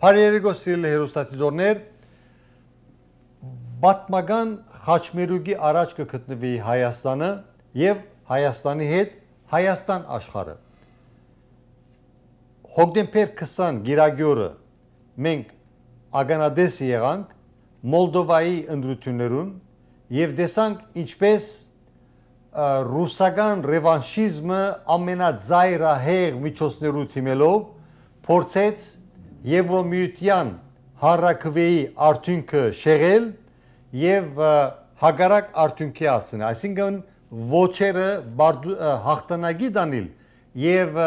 Բարերեկո սիրելի հերոստատիտորներ, բատմական խաչմերուկի առաջ կգտնվի Հայաստանը եւ Հայաստանի հետ Հայաստան աշխարը։ Հոկտեմբեր 20 գիրագյորը մենք ագանադես եղանք Մոլդովայի ընդրություններուն եւ տեսանք ինչպես ռուսական ռևանշիզմը ամենաձայրահեղ միջոցներով թիմելով փորձեց Եվրոմիության հարակվեի արդյունքը շեղել եւ հագարակ արդյունքի ասեն, այսինքն ոչերը հաղթանակի դանել եւ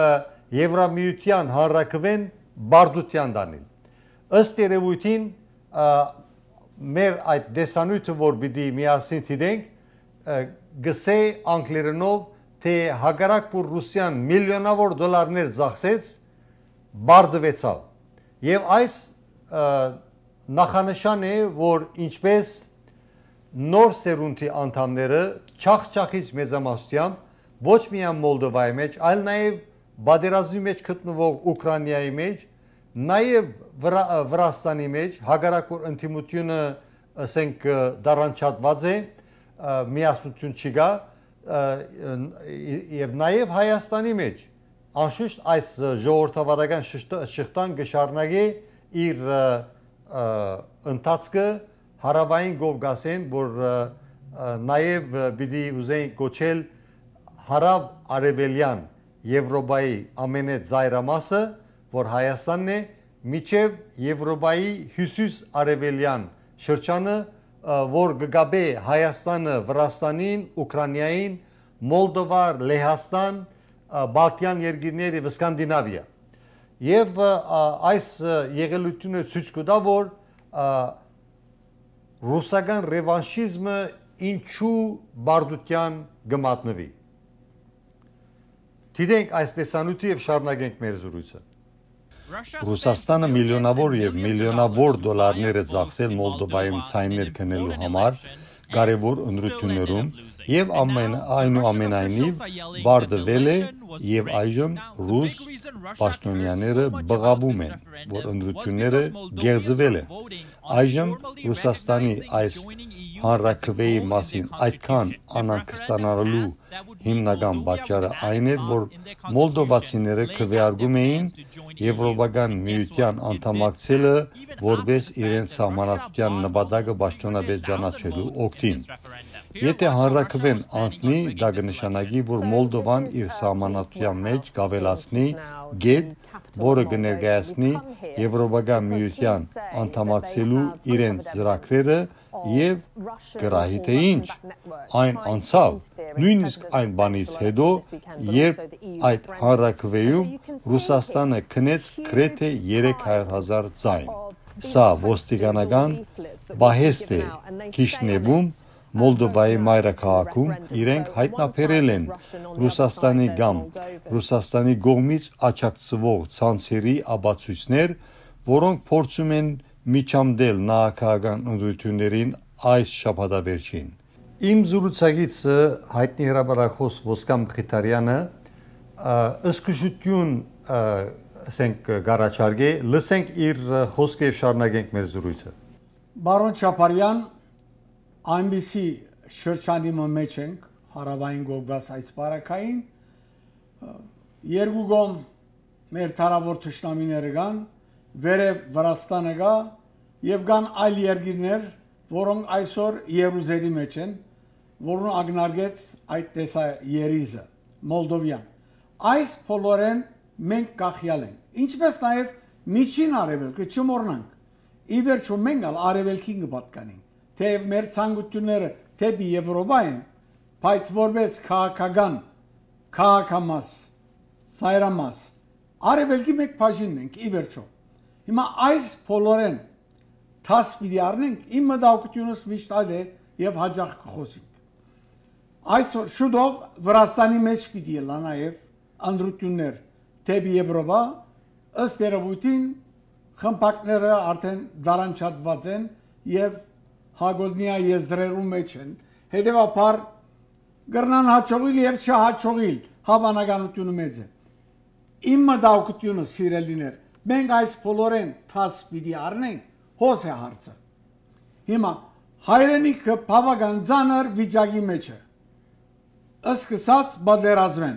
Եվրամիության հարակվեն բարդության դանել։ Ըստ երևույթին մեր այդ դեսանույթը, որ պիտի միասին դիտենք, գսե անգլերենով թե հագարակ որ Ռուսիան միլիոնավոր դոլարներ ծախսեց, բարդվեցավ Եվ այս նախանշան է, որ ինչպես նոր սերունդի անդամները չախ-չախից մեծամասնությամբ ոչ միայն Մոլդովայի մեջ, այլ նաև բادرազմի մեջ գտնվող Ուկրաինայի մեջ, նաև Վրաստանի մեջ հագարակոր ընդդիմությունը, ասենք, դարանչատված է, միասնություն չի գա, եւ նաև Հայաստանի մեջ անշուշտ այս ժողովրդավարական շղթան գշարնագի իր ընթացքը հարավային Գովգասեն, որ նաև պիտի ուզեին կոչել հարավ արևելյան Եվրոպայի ամենե ծայրամասը, որ Հայաստանն է, միջև Եվրոպայի հյուսիս արևելյան շրջանը, որ գգաբե Հայաստանը, Վրաստանին, Ուկրաինային, Մոլդովա, Լեհաստան, Բալտյան երկիրները եւ Սկանդինավիա։ Եվ այս եղելությունը ցույց կտա, որ ռուսական ռևանշիզմը ինչու բարդության գմատնվի։ Դիտենք այս տեսանյութի եւ շարունակենք մեր զրույցը։ Ռուսաստանը միլիոնավոր եւ միլիոնավոր դոլարներ է ծախսել Մոլդովայում ցայներ քնելու համար, կարևոր ընդրություններում Եվ ամեն այնուամենայնիվ բարդվել է եւ այժմ ռուս պաշտոնյաները բղավում են, որ ընդդությունները գեղձվել են։ Այժմ Ռուսաստանի այս հանրակրվեի մասին այդքան անհանգստանալու հիմնական պատճառը այն էր, որ մոլդովացիները քվեարկում էին Եվրոպական միության անդամակցելը որպես իրենց համանացության նպատակը պաշտոնապես ճանաչելու օգտին։ Եթե հանրակրվեն անցնի, դա կնշանակի, որ Մոլդովան իր համանացության մեջ կավելացնի գետ, որը կներկայացնի Եվրոպական միության անդամակցելու իրենց ծրագրերը եւ գրահի թե ինչ այն անցավ նույնիսկ այն բանից հետո երբ այդ հարակվեյում ռուսաստանը քնեց գրեթե 300000 ձայն սա ոստիկանական բահեստ է քիշնեբում Մոլդովայի մայրաքաղաքում իրենք հայտնաբերել են Ռուսաստանի կամ Ռուսաստանի գողմից աչակցվող ցանցերի աբացույցներ, որոնք փորձում են միջամդել նահանգական ընդդություններին այս շաբաթավերջին։ Իմ զրուցակիցը հայտնի հրաբարախոս Ոսկամ Քիթարյանը ըսկուշություն ասենք գարաչարգե լսենք իր խոսքը եւ շարունակենք մեր զրույցը։ Բարոն Չապարյան, այնպիսի շրջանի մեջ ենք հարավային գողված այս բարակային երկու գոմ մեր թարավոր ճշտամիները կան վերև վրաստանը կա եւ կան այլ երկիրներ որոնք այսօր Երուսերի մեջ են որոնք ագնարգեց այդ տեսա Երիզը Մոլդովիան այս փոլորեն մենք կախյալ ենք ինչպես նաեւ միջին արևելքը չմոռնանք ի վերջո մենք արևելքին կպատկանենք թե մեր ցանկությունները թեպի Եվրոպա են, բայց որպես քաղաքական քաղաքամաս, սայրամաս, արևելքի մեկ բաժինն ենք ի վերջո։ Հիմա այս բոլորեն տաս պիտի առնենք, իմ մտահոգությունս միշտ այդ է եւ հաջող կխոսենք։ Այսօր շուտով Վրաստանի մեջ պիտի լա նաեւ անդրություններ թեպի Եվրոպա, ըստ երևույթին խմբակները արդեն դարանչատված են եւ Հագոտնիա եզրերու մեջ են։ Հետևաբար գրնան հաճողիլ եւ չհաճողիլ հավանականությունը մեծ է։ Իմ մտահոգությունը սիրելիներ, մենք այս բոլորեն թաս պիտի առնենք հոս է հարցը։ Հիմա հայրենիքը բավական ցաներ վիճակի մեջ է։ Սկսած բادرազվեն։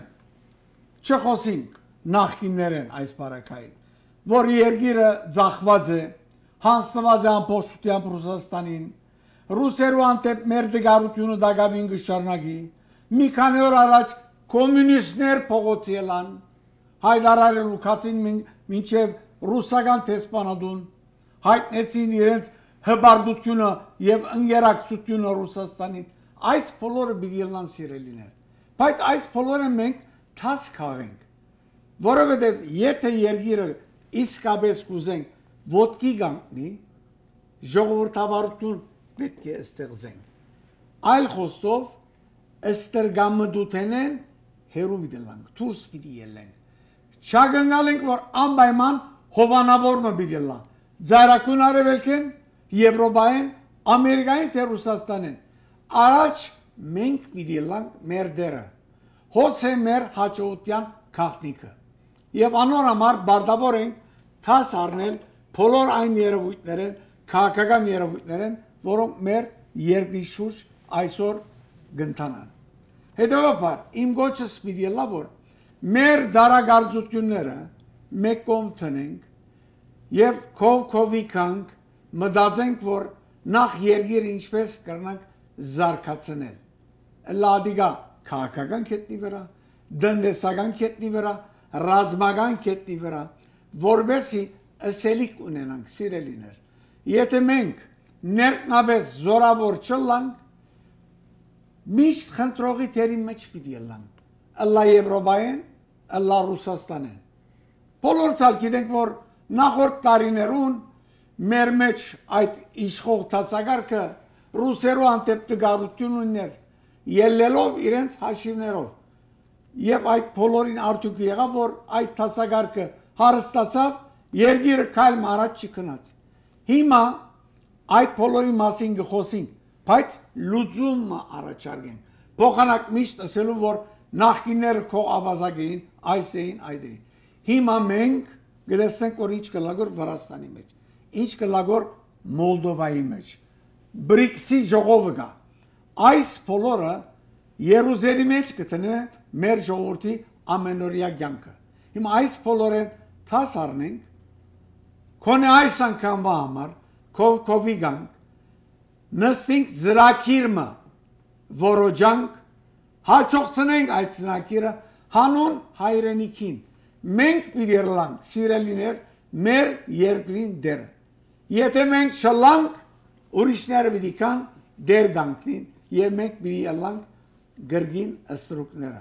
Չխոսինք նախկիններեն այս բարակային, որ երկիրը ծախված է, հանձնված է ամբողջությամբ Ռուսաստանին, ռուսերու անտեպ մեր դգարությունը դակավին կշարնակի։ Մի քանի օր առաջ կոմունիստներ փողոցի ելան հայդարարել ու կացին մինչև ռուսական տեսփանադուն հայտնեցին իրենց հբարդությունը եւ ընկերակցությունը Ռուսաստանին։ Այս բոլորը պիտի ելնան սիրելիներ։ Բայց այս բոլորը մենք թաս քաղենք, որովհետեւ եթե երկիրը իսկապես կուզենք ոդկի գանքնի, ժողովրդավարություն պետք է ստեղծեն։ Այլ խոստով ըստերգամդութենեն հերու միտելան, դուրս պիտի ելեն։ Չագնալենք, որ անպայման հովանավորը պիտի լան։ Ձայրակուն արևելքեն, Եվրոպայեն, Ամերիկային թե Ռուսաստանեն։ Առաջ մենք պիտի լանք մեր դերը։ Հոց է մեր հաջողության քաղտնիկը։ Եվ անոր համար բարդավոր ենք թաս առնել բոլոր այն երևույթներն, քաղաքական երևույթներն, որոնք մեր երկրի շուրջ այսօր գտնանան։ Հետևաբար իմ գոչս պիտի լա որ մեր դարագարձությունները մեկ կողմ տնենք եւ քով քովի կանք մտածենք որ նախ երկիր ինչպես կրնանք զարգացնել։ Լադիգա քաղաքական կետնի վրա, դնդեսական կետնի վրա, ռազմական կետնի վրա, որովհետեւ ասելիք ունենանք սիրելիներ։ Եթե մենք ներքնաբես զորավոր չլանք, միշտ խնդրողի թերի մեջ պիտի ելնանք։ Ըլլա Եվրոպայեն, ըլլա Ռուսաստանեն։ Բոլոր ցալ գիտենք, որ նախորդ տարիներուն մեր մեջ այդ իշխող տասակարգը ռուսերու հանդեպ տգարություն ուներ, ելնելով իրենց հաշիվներով։ Եվ այդ բոլորին արդյունքը եղավ, որ այդ տասակարգը հարստացավ, երկիրը քայլ մարած չկնաց։ Հիմա Այդ բոլորի մասին գխոսենք, բայց լուծում առաջարկենք։ Փոխանակ միշտ ասելու որ նախկինները քո ավազագին, այս էին, այդ էին։ Հիմա մենք գրեսենք որ ինչ կլագոր Վրաստանի մեջ, ինչ կլագոր Մոլդովայի մեջ։ BRICS-ի ժողովը կա։ Այս բոլորը Երուսաղեմի մեջ կտնե մեր ժողովրդի ամենօրյա կյանքը։ Հիմա այս բոլորը թաս առնենք, քոնե այս անգամվա համար քով քովի գանք նստենք զրակիրմը որոջանք հաճողցնենք այդ զրակիրը հանուն հայրենիքին մենք պիտերլանք սիրելիներ մեր երկրին դերը եթե մենք շլանք ուրիշները պիտի կան դեր գանքին եւ մենք պիտի ելանք գրգին ըստրուկները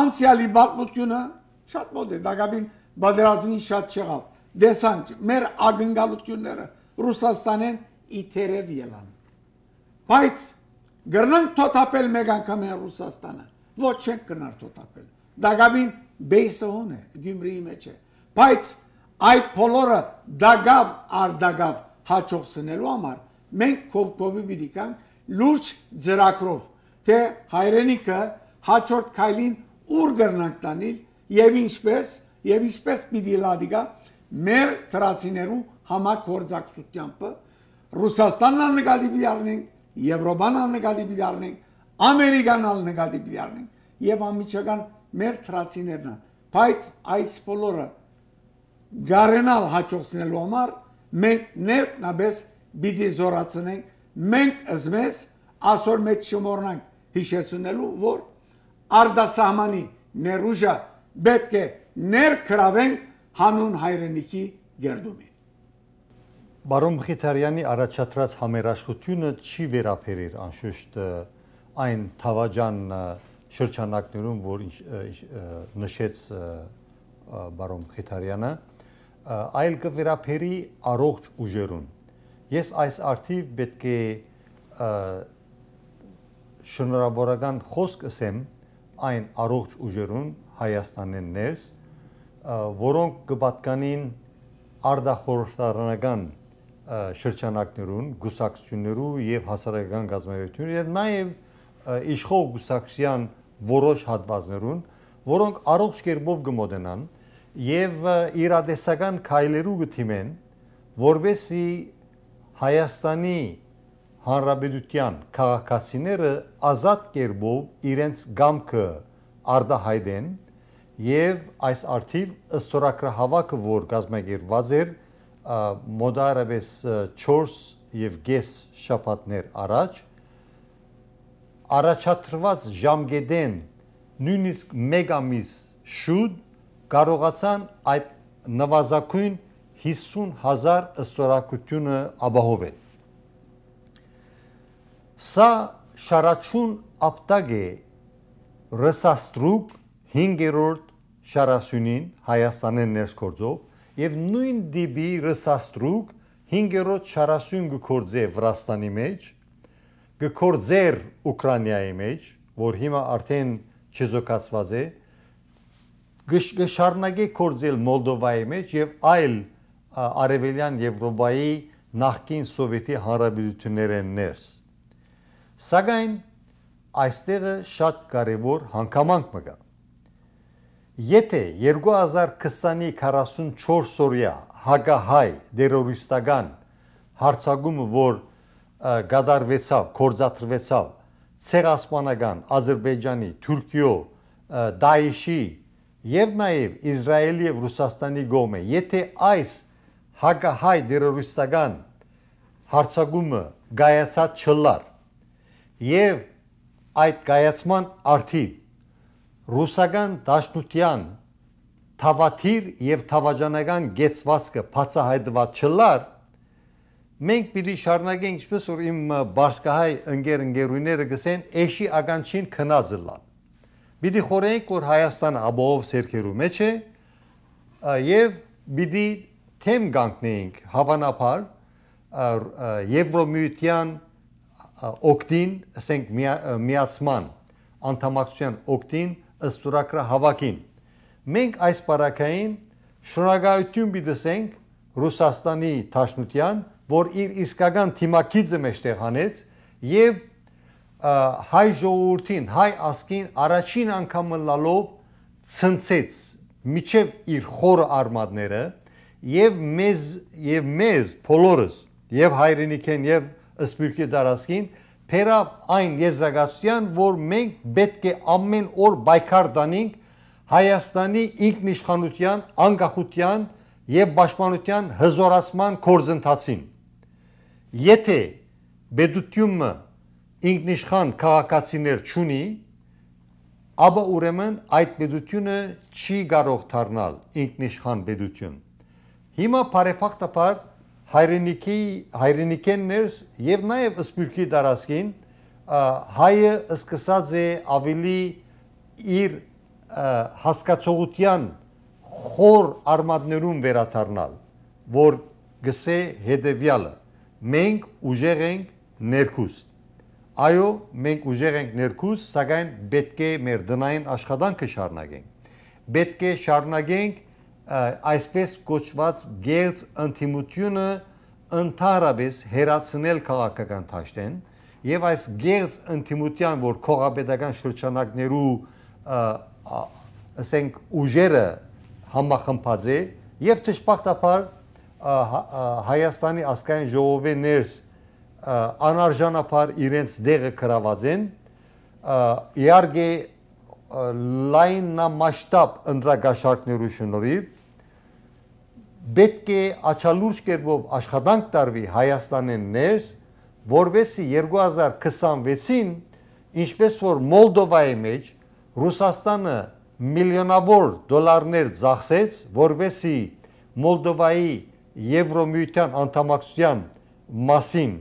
անցյալի բացմությունը շատ մոտ է դակավին բادرազմին շատ չեղավ դեսանք մեր ագնկալությունները Ռուսաստանեն իթերև ելան։ Բայց գրնանք թոթապել մեկ անգամ են Ռուսաստանը։ Ոչ չենք գնար թոթապել։ Դագավին բեյսոն է Գյումրիի մեջ է։ Բայց այդ փոլորը դագավ արդագավ հաճոխսնելու համար մենք կովկովի պիտի կանք լուրջ ծրակրով թե հայրենիքը հաջորդ քայլին ուր գրնանք տանել եւ ինչպես եւ ինչպես պիտի լադիգա մեր թրացիներուն համակ գործակցությամբ Ռուսաստանն անկալի բիարնենք, Եվրոպան անկալի բիարնենք, Ամերիկան անկալի բիարնենք եւ ամիջական մեր թրացիներն են։ Բայց այս բոլորը գարենալ հաջողցնելու համար մենք ներքնաբես պիտի զորացնենք, մենք ըզմես ասոր մեջ չմոռնանք հիշեցնելու, որ արդասահմանի ներուժը պետք է ներքրավենք հանուն հայրենիքի գերդումի Բարոն Մխիթարյանի առաջադրած համերաշխությունը չի վերաբերեր անշուշտ այն Թավաջան շրջանակներում, որ նշեց բարոն Մխիթարյանը, այլ կվերաբերի առողջ ուժերուն։ Ես այս արդիվ պետք է շնորհավորական խոսք ասեմ այն առողջ ուժերուն Հայաստանեն ներս, որոնք կպատկանին արդախորհրդարանական շրջանակներուն, գուսակցություններու եւ հասարակական գազམ་այություններու եւ նաեւ իշխող գուսակցության որոշ հատվածներուն, որոնք առողջ կերպով կմոտենան եւ իրադեսական քայլերու գթիմեն, որբեսի Հայաստանի Հանրապետության քաղաքացիները ազատ կերպով իրենց գամքը արդահայտեն եւ այս արդիվ ըստորակրահավաքը, որ գազմագերված էր, որ մոտարապես 4 եւ գես շաբաթներ առաջ առաջադրված ժամկետեն նույնիսկ մեգամիս շուտ կարողացան այդ նվազագույն 50000 ըստորակությունը ապահովել։ Սա շարաչուն ապտագ է ռսաստրուկ 5-րդ շարասյունին Հայաստանեն ներսկործով եւ նույն դիբի ռսաստրուկ 5-րդ 40 գործե Վրաստանի մեջ, գործեր Ուկրաինայի մեջ, որ հիմա արդեն չզոկացված է, գշարնագե գործել Մոլդովայի մեջ եւ այլ արևելյան Եվրոպայի նախկին սովետի հանրապետություններեն ներս։ Սակայն այստեղը շատ կարևոր հանգամանք մը կա։ Եթե 2020-ի 44-օրյա հագահայ դերորիստական հարցակումը, որ գդարվեցավ, կորզաթրվեցավ ցեղասպանական Ադրբեջանի, Թուրքիո, Դայիշի եւ նաեւ Իսրայելի եւ Ռուսաստանի գոմը, եթե այս հագահայ դերորիստական հարցակումը գայացած չլար եւ այդ գայացման արդիվ ռուսական դաշնության թավաթիր եւ թավաջանական գեցվածքը բացահայտված չլար, մենք պիտի շարունակենք ինչպես որ իմ բարսկահայ ընկեր ընկերուները գսեն, «Էշի ականչին քնած լալ»։ Պիտի խորենք որ Հայաստանը աբով սերքերու մեջ է եւ պիտի թեմ կանգնենք հավանաբար Եվրոմիության օկտին, ասենք միացման, անթամակցության օկտին մի, ըստ ծուրակրա հավաքին։ Մենք այս պարակային շնորհակալություն բիդեսենք Ռուսաստանի Թաշնության, որ իր իսկական թիմակիցը մեջտեղ հանեց եւ հայ ժողովրդին, հայ ազգին առաջին անգամ լալով ցնցեց միջև իր խորը արմատները եւ մեզ եւ մեզ բոլորս եւ հայրենիքեն եւ սպիրկի դարաշքին Փերավ այն եզրակացության, որ մենք պետք է ամեն օր պայքար տանենք Հայաստանի ինքնիշխանության, անկախության եւ պաշտպանության հզորացման կորձընթացին։ Եթե բդությունը ինքնիշխան քաղաքացիներ չունի, ապա ուրեմն այդ բդությունը չի կարող դառնալ ինքնիշխան բդություն։ Հիմա բարեփոխտաբար հայրենիքի հայրենիքեններ եւ նաեւ սպյուրքի տարածքին հայը սկսած է ավելի իր հասկացողության խոր արմատներում վերաթարնալ, որ գսե հետևյալը. մենք ուժեղ ենք ներքուստ։ Այո, մենք ուժեղ ենք ներքուստ, սակայն պետք է մեր դնային աշխատանքը շարունակենք։ Պետք է շարունակենք այսպես կոչված գերց ընդդիմությունը ընդհանրապես հերացնել քաղաքական ճաշտեն եւ այս գերց ընդդիմության որ քողաբեդական շրջանակներու ասենք ուժերը համախմբած է եւ ճշմարտաբար Հայաստանի ազգային ժողովի ներս անարժանապար իրենց դեղը կրաված են իարգե լայնամասշտաբ ընդրագաշարքներու շնորհիվ պետք է աչալուրջ կերպով աշխատանք տարվի Հայաստանեն ներս, որբեսի 2026-ին, ինչպես որ Մոլդովայի մեջ Ռուսաստանը միլիոնավոր դոլարներ ծախսեց, որբեսի Մոլդովայի Եվրոմիության անդամակցության մասին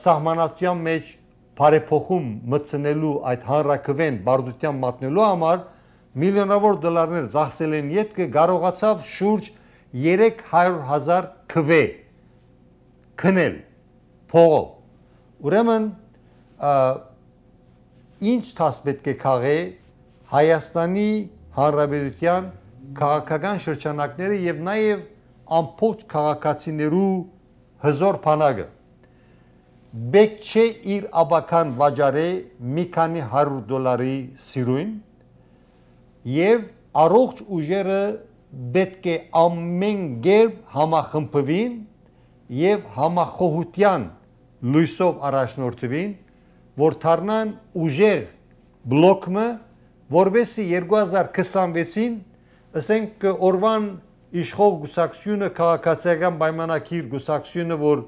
սահմանատվության մեջ բարեփոխում մտցնելու այդ հանրակրվեն բարդության մատնելու համար միլիոնավոր դոլարներ ծախսել են յետքը կարողացավ շուրջ 1 300.000 քվե քնել փողով։ Ուրեմն ինչ թաս պետք է քաղե Հայաստանի Հանրապետության քաղաքական շրջանակները եւ նաեւ ամբողջ քաղաքացիներու հզոր բանակը պետք չէ իր աբական վաճարե մի քանի 100 դոլարի սիրույն եւ առողջ ուժերը պետք է ամեն գերբ համախմբվին եւ համախոհության լույսով առաջնորդվին, որ դառնան ուժեղ բլոկը, որովհետեւ 2026-ին ասենք օրվան իշխող գուսակցությունը քաղաքացիական պայմանագիր գուսակցությունը, որ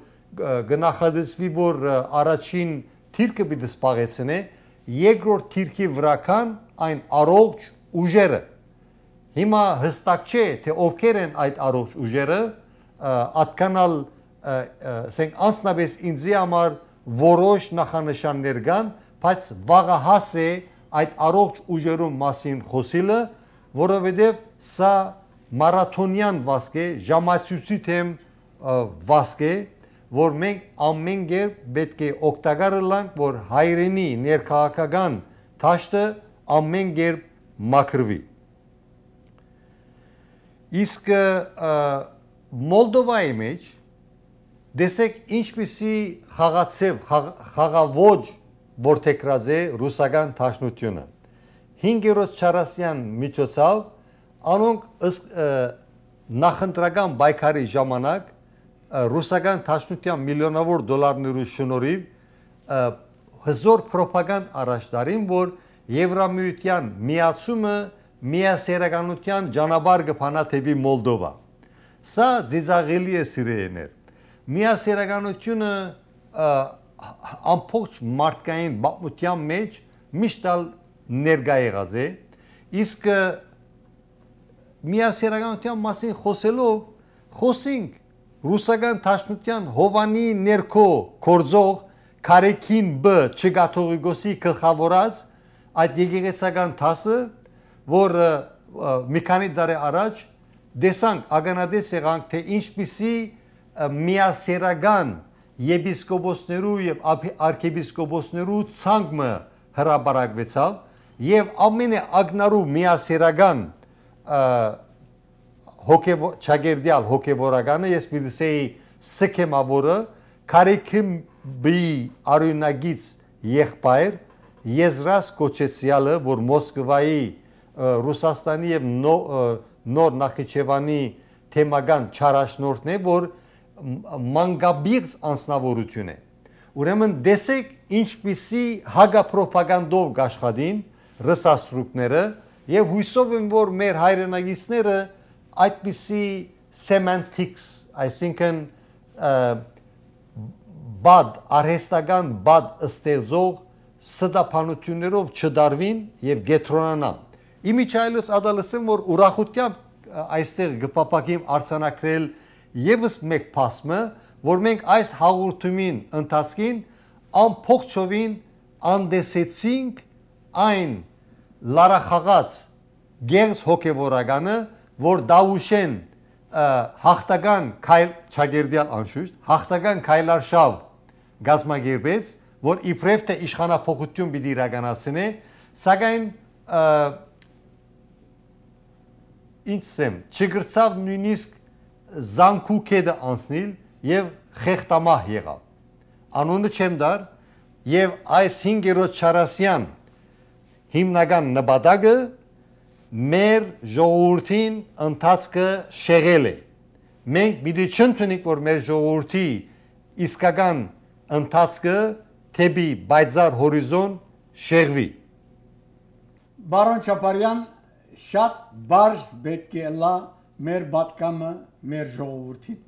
գնահատեցվի, որ առաջին թիրքը պիտի սպաղեցնե, երկրորդ թիրքի վրական այն առողջ ուժերը Հիմա հստակ չէ, թե ովքեր են այդ առողջ ուժերը ատկանալ, ասենք անձնապես ինձի համար որոշ նախանշաններ կան, բայց վաղահաս է այդ առողջ ուժերու մասին խոսիլը, որովհետև սա մարաթոնյան վազք է, ժամացույցի թեմ վազք է, որ մենք ամեն կերպ պետք է օգտակար լինենք, որ հայրենի ներքաղաքական ճաշտը ամեն կերպ մաքրվի։ Իսկ Մոլդովայի մեջ դեսեք ինչպիսի խաղացև խաղավոջ որթեկրաձե ռուսական ճաշնությունը 5-րդ Չարասյան միջոցով անոնք նախընտրական բայկարի ժամանակ ռուսական ճաշնության միլիոնավոր դոլարների շնորհիվ հզոր ռոպագանդ առաջ դարին որ Եվրամիության միացումը միասերականության ճանապարհ կփանա թեպի Մոլդովա։ Սա ծիծաղելի է սիրելիներ։ Միասերականությունը ամբողջ մարդկային բապմության մեջ միշտ ալ ներկա եղած է, իսկ միասերականության մասին խոսելով խոսենք ռուսական ճաշնության Հովանի ներքո կորձող Կարեկին Բ չգաթողիկոսի գլխավորած այդ եկեղեցական դասը որ մի քանի դարի առաջ դեսանք ագանադես եղանք թե ինչպիսի միասերական եպիսկոպոսներու եւ արքեպիսկոպոսներու ցանկը հրաբարակվեցավ եւ ամենը ագնարու միասերական հոգեվ ճագերդիալ հոգեվորականը ես մի դսեի սկեմավորը քարիքիմ բի արյունագից եղբայր եզրաս կոչեցյալը որ մոսկվայի Ռուսաստանի եւ նոր Նախիջևանի թեմական չարաշնորհն է, որ մանգաբիղս անձնավորություն է։ Ուրեմն դեսեք ինչպիսի հագապրոպագանդով գաշխադին ռսաստրուկները եւ հույսով եմ որ մեր հայրենագիտները այդպիսի semantics, այսինքն բադ արհեստական բադ ստեղծող սդապանություններով չդարվին եւ գետրոնանան Իմիջայլոց ադալսեմ որ ուրախությամբ այստեղ գպապակիմ արցանակրել եւս մեկ փասմը, որ մենք այս հաղորդումին ընթացքին ամփոխչովին անդեսեցինք այն լարախաղաց գերս հոգևորականը, որ Դավուշեն հաղթական քայլ ճագերդիալ անշուշտ, հաղթական քայլարշավ գազմագերբեց, որ իբրև թե իշխանապողություն պիտի իրականացնի, սակայն ինչսեմ, չգրծավ նույնիսկ զանգուկեդը անցնել եւ խեղտամահ եղավ։ Անունը չեմ դար եւ այս 5 երրորդ Չարասյան հիմնական նպատակը մեր ժողովրդին ընթացքը շեղել է։ Մենք պիտի չընդունենք, որ մեր ժողովրդի իսկական ընթացքը թեպի բայձար հորիզոն շեղվի։ Բարոն Չապարյան, շատ բարձ պետք է լա մեր բատկամը մեր ժողովրդին։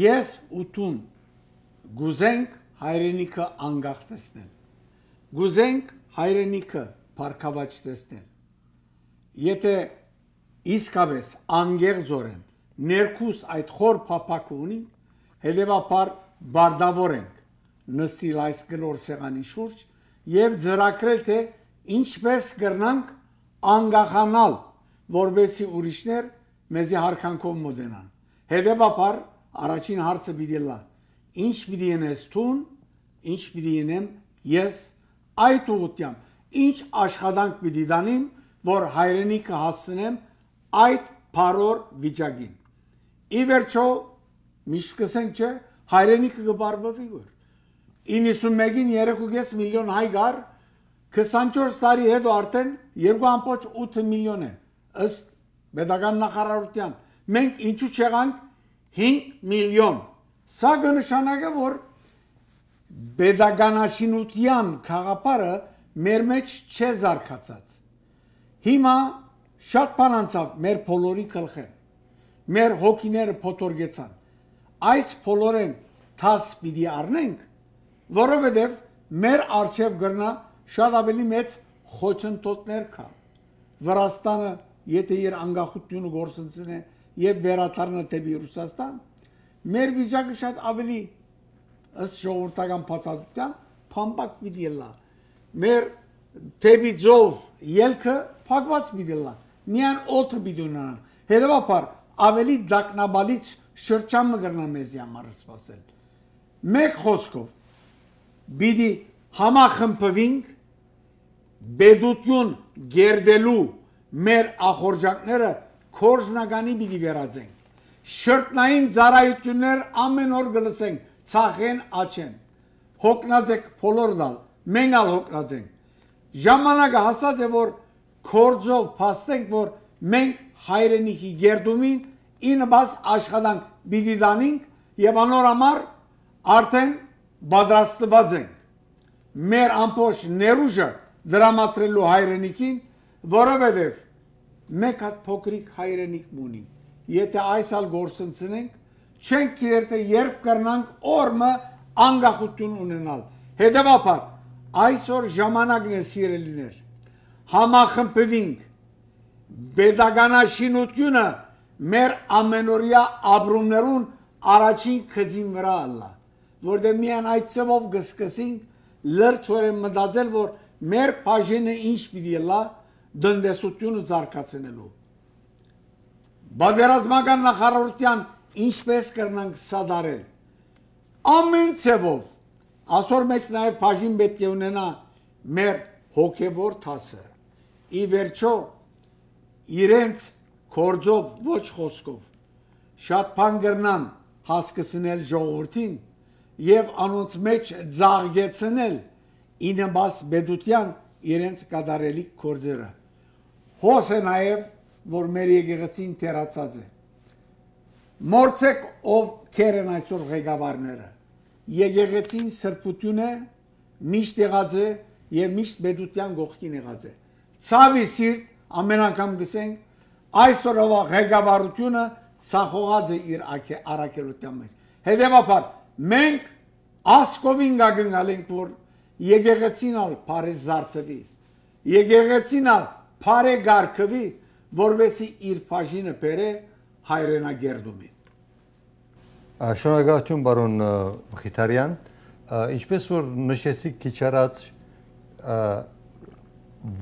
Ես ուտուն գուզենք հայրենիքը անգախ տեսնել։ Գուզենք հայրենիքը փառքավաճ տեսնել։ Եթե իսկապես անգեղզորեն ներքուս այդ խոր փափակը ունի, հետևաբար բարդավոր ենք նստիլ այս գլոր սեղանի շուրջ եւ ծրակրել թե ինչպես կրնանք անգախանալ, որբեսի ուրիշներ մեզի հարկանքով մոտենան։ Հետևաբար առաջին հարցը պիտի լա. ինչ պիտի ենես տուն, ինչ պիտի ենեմ ես այդ ուղությամբ ինչ աշխատանք պիտի դանիմ, որ հայրենիքը հասցնեմ այդ փարոր վիճակին։ Ի վերջո միշտ կսենք չէ հայրենիքը կբարբավի որ 91-ին 3.5 միլիոն հայ գար 24 տարի հետո արդեն 2.8 միլիոն է ըստ Պետական նախարարության։ Մենք ինչու չեղանք 5 միլիոն։ Սա կնշանակե, որ pedagoganashinutyan խաղապարը մեր մեջ չէ զարգացած։ Հիմա շատ բան անցավ մեր բոլորի գլխեն։ Մեր հոգիները փոթորգեցան։ Այս բոլորեն թաս պիտի առնենք, որովհետև մեր արժև գրնա շատ ավելի մեծ խոչընդոտներ կա։ Վրաստանը, եթե իր անկախությունը գործընծնի եւ վերաթարնա դեպի Ռուսաստան, մեր վիճակը շատ ավելի ըստ ժողովրդական փաստաթուղթյան փամփակ պիտի լա։ Մեր դեպի ձով ելքը փակված պիտի լա։ Միան օդը պիտի ունենան։ Հետևաբար ավելի դակնաբալից շրջանը կգրնա մեզ համար սпасել։ Մեկ խոսքով՝ պիտի համախմբվենք բեդություն գերդելու մեր ախորժանքները կորզնականի պիտի վերածենք։ Շրտնային ծառայություններ ամեն օր գլսենք, ցախեն աչեն։ Հոգնածեք փոլոր դալ, մենք ալ հոգնածենք։ Ժամանակը հասած է որ կորձով փաստենք, որ մենք հայրենիքի գերդումին ինբաս աշխատանք պիտի դանենք եւ անոր համար արդեն պատրաստված ենք։ Մեր ամբողջ ներուժը դրամատրելու հայրենիքին, որովհետև մեկ հատ փոքրիկ հայրենիք ունի։ Եթե այս ալ գործընծնենք, չենք գիտե երբ կրնանք օրը անկախություն ունենալ։ Հետևաբար այսօր ժամանակն է սիրելիներ։ Համախմբվինք։ Պետականաշինությունը մեր ամենօրյա ապրումներուն առաջին քծին վրա ալլա, որտեղ միայն այդ ծավով գսկսին լրտորեն մտածել, որ մեր բաժինը ինչ պիտի լա դնդեսությունը զարգացնելու։ Բادرազմական նախարարության ինչպես կրնանք սադարել։ Ամեն ցևով ասոր մեջ նաև բաժին պետք է ունենա մեր հոգևոր թասը։ Ի վերջո իրենց կորձով ոչ խոսքով շատ բան գրնան հասկացնել ժողովրդին եւ անոնց մեջ զաղգեցնել ինմաս բեդության իրենց կատարելի կորձերը։ Հոս է նաև, որ մեր եկեղեցին թերացած է։ Մորցեք, ով կեր են այսօր ղեկավարները։ Եկեղեցին սրբություն է, միշտ եղած է և միշտ բեդության գողքին եղած է։ Ցավի սիրտ ամեն անգամ գսենք, այսօրովա ղեկավարությունը ցախողած է իր առաքելության մեջ։ Հետևաբար մենք ասկովին կգնալենք, որ եկեղեցին ալ բարեզ զարթվի, եկեղեցին ալ բարե գարքվի, որովհետեւ իր բաժինը բերե հայրենագերդումին։ Շնորհակալություն բարոն Մխիթարյան։ Ինչպես որ նշեցիք քիչ առաջ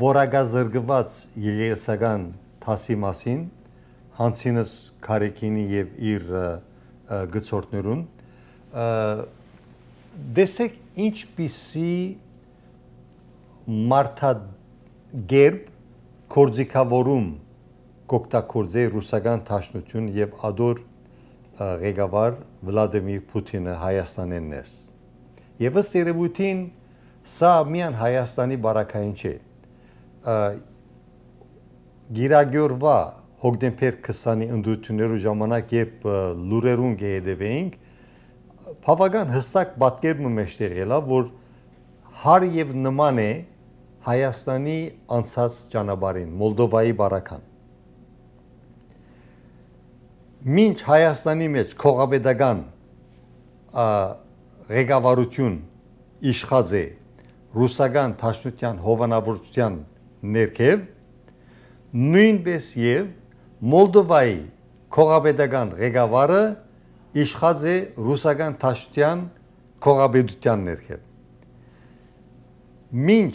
որագազրգված երեսական թասի մասին հանցինս Քարեկինի եւ իր գծորդներուն դեսեք ինչպիսի մարդագերբ կորձիկավորում կօգտագործե ռուսական ճաշնություն եւ ադոր ղեկավար Վլադիմիր Պուտինը Հայաստանեն ներս։ Եվ ըստ երևույթին սա միան Հայաստանի բարակային չէ։ Գիրագյորվա հոկտեմբեր 20-ի ընդդությունների ժամանակ երբ լուրերուն գեդեվեինք, բավական հստակ պատկերում մեջ եղելա, որ հար եւ նման է Հայաստանի անցած ճանապարհին, Մոլդովայի բարական։ Մինչ Հայաստանի մեջ քողաբեդական ղեկավարություն իշխած է ռուսական ճաշնության հովանավորության ներքև նույնպես եւ Մոլդովայի քողաբեդական ղեկավարը իշխած է ռուսական դաշտյան կողաբեդության ներքև։ Մինչ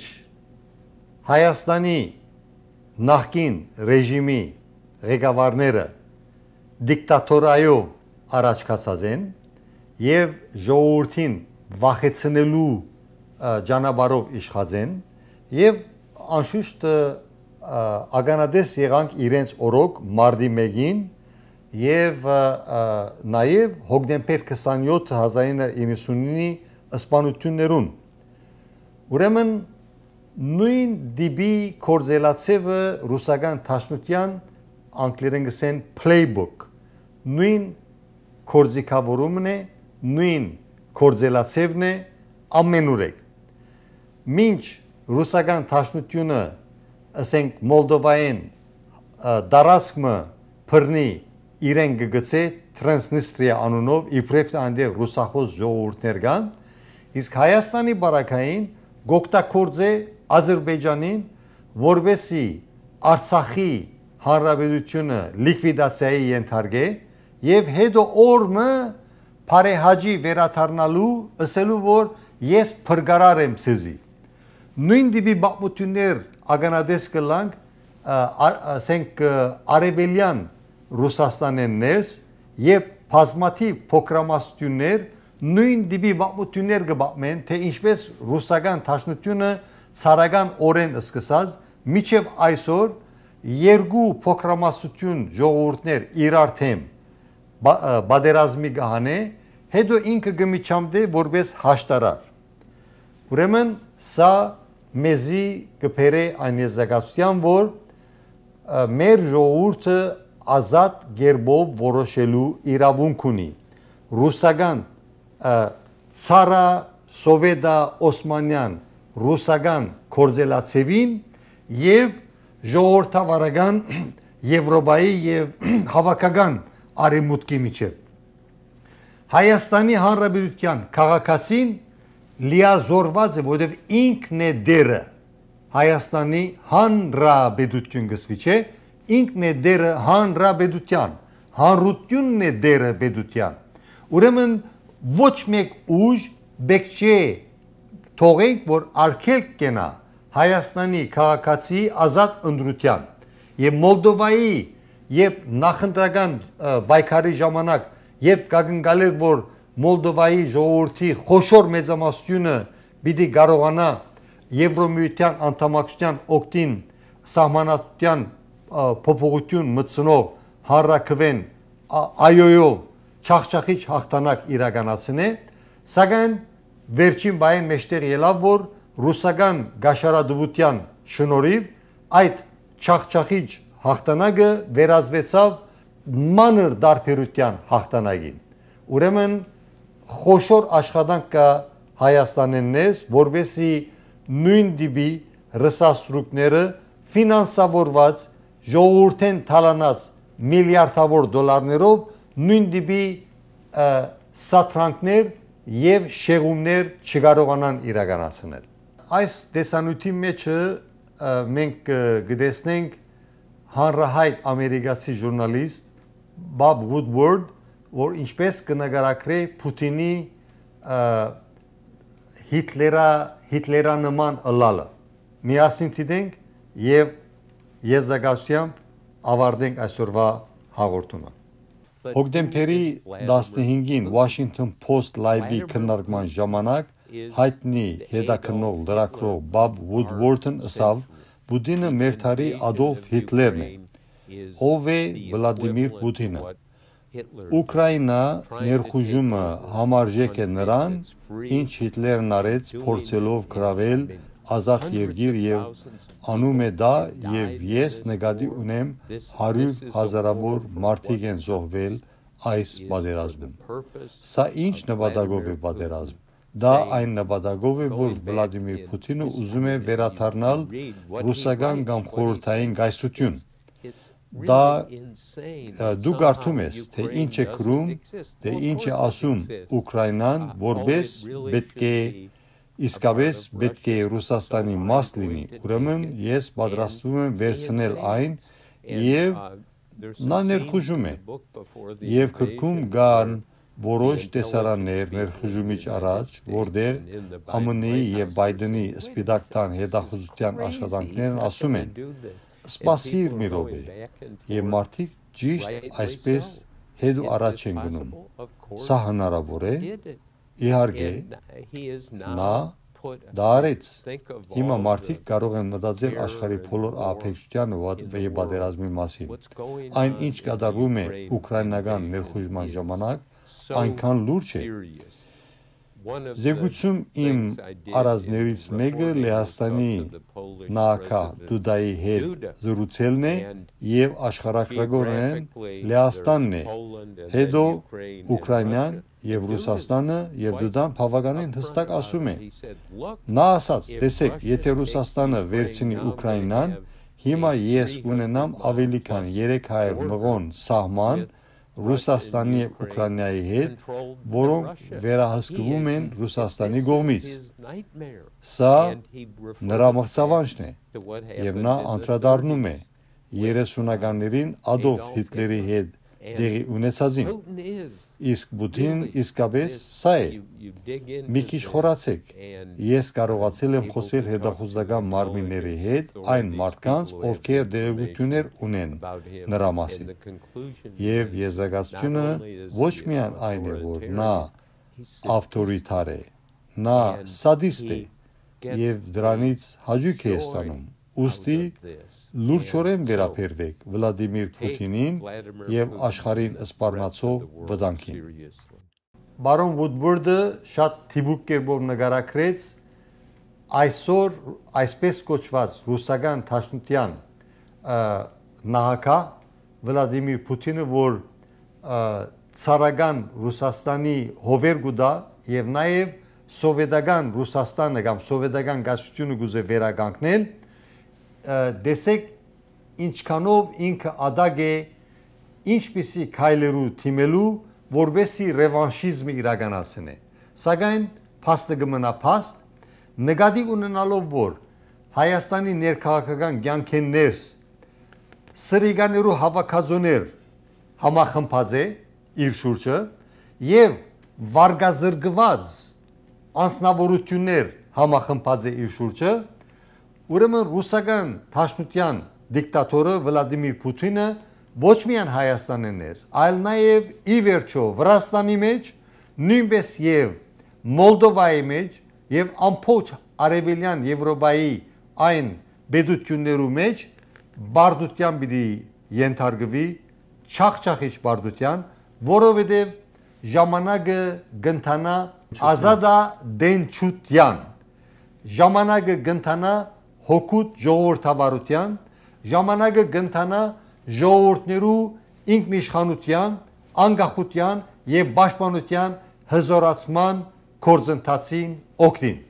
Հայաստանի նախկին ռեժիմի ղեկավարները դիկտատորայով առաջացած են եւ ժողովրդին վախեցնելու ճանապարհով իշխած են եւ անշուշտ ականադես եղանք իրենց օրոք մարդի 1-ին եւ նաեւ հոկտեմբեր 27-ը 1999-ի սպանություններուն։ Ուրեմն նույն դիբի կորզելացևը ռուսական տաշնության անգլերեն գսեն playbook նույն կորզիկավորումն է նույն կորզելացևն է ամենուրեք մինչ ռուսական տաշնությունը ասենք մոլդովային դարածքը բռնի իրեն գգցե Տրանսնիստրիա անունով իբրև այնտեղ ռուսախոս ժողովուրդներ կան, իսկ Հայաստանի բարակային գոկտակորձե Ադրբեջանին, որբեսի Արցախի հանրապետությունը լիկվիդացիայի ենթարկե եւ հետո օրը Փարեհաջի վերաթարնալու ասելու որ ես փրկարար եմ ցեզի նույն դիպի բապմություններ ագանադես կլանք ասենք արևելյան Ռուսաստանեն ներս եւ բազմաթիվ փոքրամասնություններ նույն դիպի բամություններ կբամեն, թե ինչպես ռուսական ճաշնությունը ցարական օրեն սկսած միջև այսօր երկու փոքրամասնություն ժողովուրդներ իրար թեմ բادرազմի գահանե հետո ինքը գմիչամդե որպես հաշտարար ուրեմն սա մեզի գբերե այն եզակացության որ մեր ժողովուրդը ազատ գերբով որոշելու իրավունք ունի։ Ռուսական ցարա Սովետա Օսմանյան ռուսական կորզելացևին եւ ժողովրդավարական Եվրոպայի եւ հավաքական արևմուտքի միջեւ Հայաստանի Հանրապետության քաղաքացին լիազորված է, որովհետև ինքն է դերը Հայաստանի Հանրապետություն գծվիչե ինքն է դերը հանրապետության, հանրությունն է դերը պետության։ Ուրեմն ոչ մեկ ուժ բեք չէ թողենք, որ արգելք կենա Հայաստանի քաղաքացի ազատ ընդրության եւ Մոլդովայի եւ նախնդրական պայքարի ժամանակ երբ կագնկալեր որ Մոլդովայի ժողովրդի խոշոր մեծամասնությունը պիտի կարողանա Եվրոմիության անդամակցության օկտին սահմանատության փոփոխություն մտցնող հարակվեն այոյով չախչախիչ հաղթանակ իրականացնե, սակայն վերջին բայեն մեջտեղ ելավ, որ ռուսական գաշարադվության շնորհիվ այդ չախչախիչ հաղթանակը վերածվեցավ մանր դարբերության հաղթանակին։ Ուրեմն խոշոր աշխատանք կա Հայաստանենես, որբեսի նույն դիպի ռեսաստրուկները ֆինանսավորված ժողովրդեն թալանած միլիարդավոր դոլարներով նույն դիպի սատրանքներ եւ շեղումներ չկարողանան իրականացնել։ Այս տեսանյութի մեջը մենք գտեսնենք հանրահայտ ամերիկացի ժուրնալիստ Bob Woodward, որ ինչպես կնկարագրի Պուտինի Հիտլերա Հիտլերանման ըլլալը։ Միասին դիտենք եւ եզրակացությամբ ավարտենք այսօրվա հաղորդումը։ Հոկտեմբերի 15-ին Washington Post Live-ի քննարկման ժամանակ հայտնի հետաքննող լրագրող Bob Woodward-ն ասավ. «Պուտինը մեր թարի Ադոլֆ Հիտլերն է»։ Ով է Վլադիմիր Պուտինը։ Ուկրաինա ներխուժումը համարժեք է նրան, ինչ Հիտլերն արեց փորձելով գրավել ազախ եւ գիր եւ անում է դա եւ ես նկատի ունեմ 100 հազարավոր մարդիկ են զոհվել այս պատերազմում։ Սա ինչ նպատակով է պատերազմ։ Դա այն նպատակով է, որ Վլադիմիր Պուտինը ուզում է վերաթարնալ ռուսական կամ խորհրդային գայսություն։ Դա դու գարթում ես, թե ինչ է գրում, թե ինչ է ասում Ուկրաինան, որբես պետք է իսկապես պետք է Ռուսաստանի մաս լինի, ուրեմն ես պատրաստվում եմ վերցնել այն եւ նա ներխուժում է։ Եվ քրկում կան որոշ տեսարաններ ներխուժումից առաջ, որտեղ ԱՄՆ-ի եւ Բայդենի սպիտակտան հետախուզության աշխատանքներն ասում են. Սպասիր մի րոպե։ Եվ մարդիկ ճիշտ այսպես հետ ու առաջ են գնում։ Սա հնարավոր է։ Իհարկե, uh, նա դարեց։ Հիմա մարդիկ կարող են մտածել աշխարհի բոլոր ափեկշտյան ու պատերազմի մասին։ Այն ինչ կատարվում է Ուկրաինական ներխուժման ժամանակ, այնքան լուրջ է, Զեկուցում իմ առանձներից մեկը Լեհաստանի ՆԱԿ-ա Դուդայի հետ զրուցելն է եւ աշխարհակրագորեն Լեհաստանն է։ Հետո Ուկրաինան եւ Ռուսաստանը եւ Դուդան բավականին հստակ ասում է։ Նա ասաց. «Տեսեք, եթե Ռուսաստանը վերցնի Ուկրաինան, հիմա ես ունենամ ավելի քան 300 մղոն սահման» Ռուսաստանի եւ Ուկրաինայի հետ, որոնք վերահսկվում են Ռուսաստանի կողմից։ Սա նրա մղցավանջն է եւ նա անդրադառնում է 30-ականներին Ադոլֆ Հիտլերի հետ դեղի ունեցածին։ Իսկ բուդին իսկապես սա է։ Մի քիչ խորացեք։ Ես կարողացել եմ խոսել հետախուզական մարմինների հետ, այն մարդկանց, ովքեր դերակցություններ ունեն նրա մասին։ Եվ եզրակացությունը ոչ միայն այն է, որ նա ավտորիտար է, նա սադիստ է, եւ դրանից հաճույք է ստանում։ Ոստի լուրջորեն վերաբերվեք Վլադիմիր Պուտինին եւ աշխարհին սպառնացող վտանգին։ Բարոն Վուդբուրդը շատ թիբուկ կերպով նկարագրեց այսօր այսպես կոչված ռուսական ճաշնության նահակա Վլադիմիր Պուտինը, որ ցարական Ռուսաստանի հովերգուդա եւ նաեւ սովետական Ռուսաստանը կամ սովետական գազությունը գուզե վերականգնել դեսեք ինչքանով ինքը ադագ է ինչպիսի քայլերու թիմելու որբեսի ռևանշիզմը իրականացնե սակայն փաստը գմնա փաստ նկատի ունենալով որ հայաստանի ներքաղաքական ցանկեններս սրիգաներու հավաքածոներ համախմբած է իր շուրջը եւ վարգազրկված անznավորություններ համախմբած է իր շուրջը Ուրեմն ռուսական Փաշնուտյան դիկտատորը Վլադիմիր Պուտինը ոչ միայն Հայաստանն էր, այլ նաև ի վերջո Վրաստանի մեջ, նույնպես եւ Մոլդովայի մեջ եւ ամբողջ Արևելյան Եվրոպայի այն բեդություններու մեջ բարդության պիտի ենթարկվի չախչախիչ բարդության, որովհետև ժամանակը գտնանա ազադա դենչուտյան։ Ժամանակը գտնանա հոգուտ ժողովրդավարության, ժամանակը կընթանա ժողովուրդներու ինքնիշխանության, անկախության եւ պաշտպանության հզորացման գործընթացին օգնին։